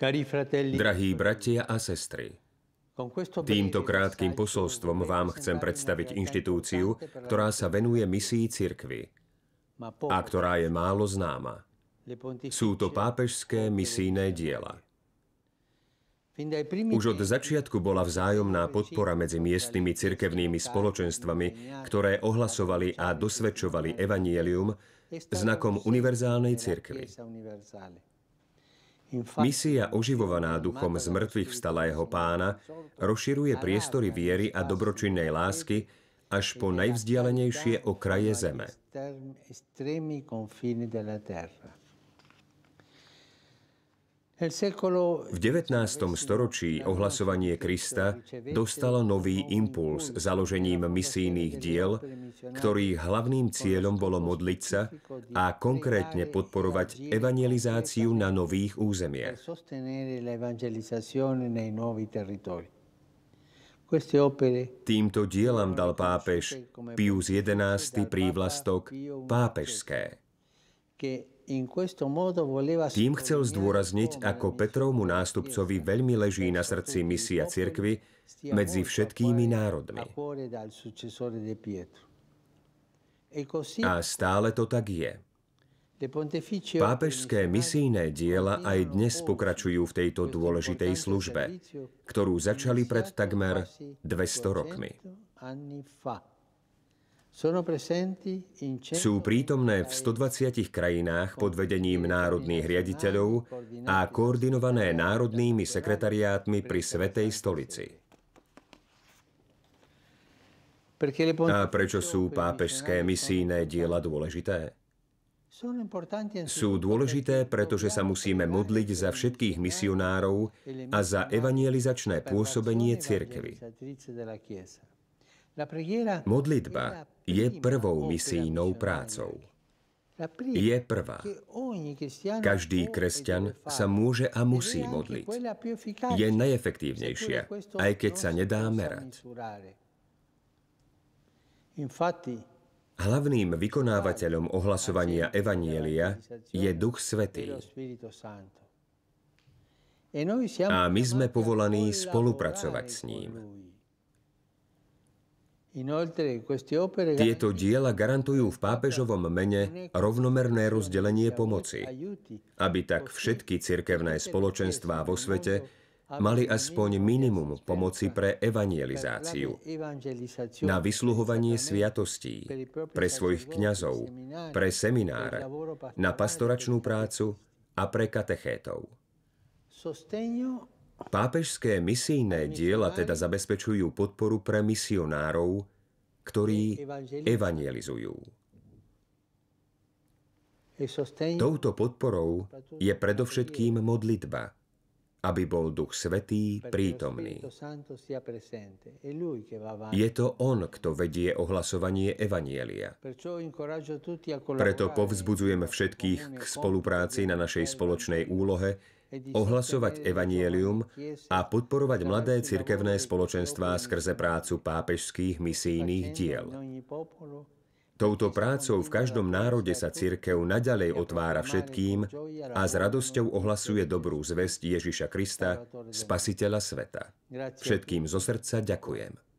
Drahí bratia a sestry, týmto krátkým posolstvom vám chcem predstaviť inštitúciu, ktorá sa venuje misii cirkvy a ktorá je málo známa. Sú to pápežské misijné diela. Už od začiatku bola vzájomná podpora medzi miestnymi cirkevnými spoločenstvami, ktoré ohlasovali a dosvedčovali evanielium znakom univerzálnej cirkvy. Misia oživovaná duchom z mŕtvych vstalého pána rozširuje priestory viery a dobročinnej lásky až po najvzdialenejšie okraje zeme. V 19. storočí ohlasovanie Krista dostalo nový impuls založením misijných diel, ktorých hlavným cieľom bolo modliť sa a konkrétne podporovať evangelizáciu na nových územiach. Týmto dielam dal pápež Pius XI prívlastok pápežské tým chcel zdôrazniť, ako Petrovmu nástupcovi veľmi leží na srdci misia cirkvy medzi všetkými národmi. E a stále to tak je. Pápežské misijné diela aj dnes pokračujú v tejto dôležitej službe, ktorú začali pred takmer 200 rokmi sú prítomné v 120 krajinách pod vedením národných riaditeľov a koordinované národnými sekretariátmi pri Svetej stolici. A prečo sú pápežské misijné diela dôležité? Sú dôležité, pretože sa musíme modliť za všetkých e misionárov a za evangelizačné pôsobenie cirkvy. Modlitba je prvou misijnou prácou. Je prvá. Každý kresťan sa môže a musí modliť. Je najefektívnejšia, aj keď sa nedá merať. Hlavným vykonávateľom ohlasovania Evanielia je Duch Svetý. E a my sme povolaní spolupracovať s ním. Tieto diela garantujú v pápežovom mene rovnomerné rozdelenie pomoci, aby tak všetky cirkevné spoločenstvá vo svete mali aspoň minimum pomoci pre evangelizáciu, na vysluhovanie sviatostí, pre svojich kňazov, pre semináre, na pastoračnú prácu a pre katechétov. Pápežské misijné diela teda zabezpečujú podporu pre misionárov, ktorí evangelizujú. Touto podporou je predovšetkým modlitba, aby bol Duch Svetý prítomný. Je to On, kto vedie ohlasovanie Evanielia. Preto povzbudzujem všetkých k spolupráci na našej spoločnej úlohe, ohlasovať evanielium a podporovať mladé cirkevné spoločenstvá skrze prácu pápežských misijných diel. Touto prácou v každom národe sa cirkev naďalej otvára všetkým a s radosťou ohlasuje dobrú zväzť Ježiša Krista, spasiteľa sveta. Všetkým zo srdca ďakujem.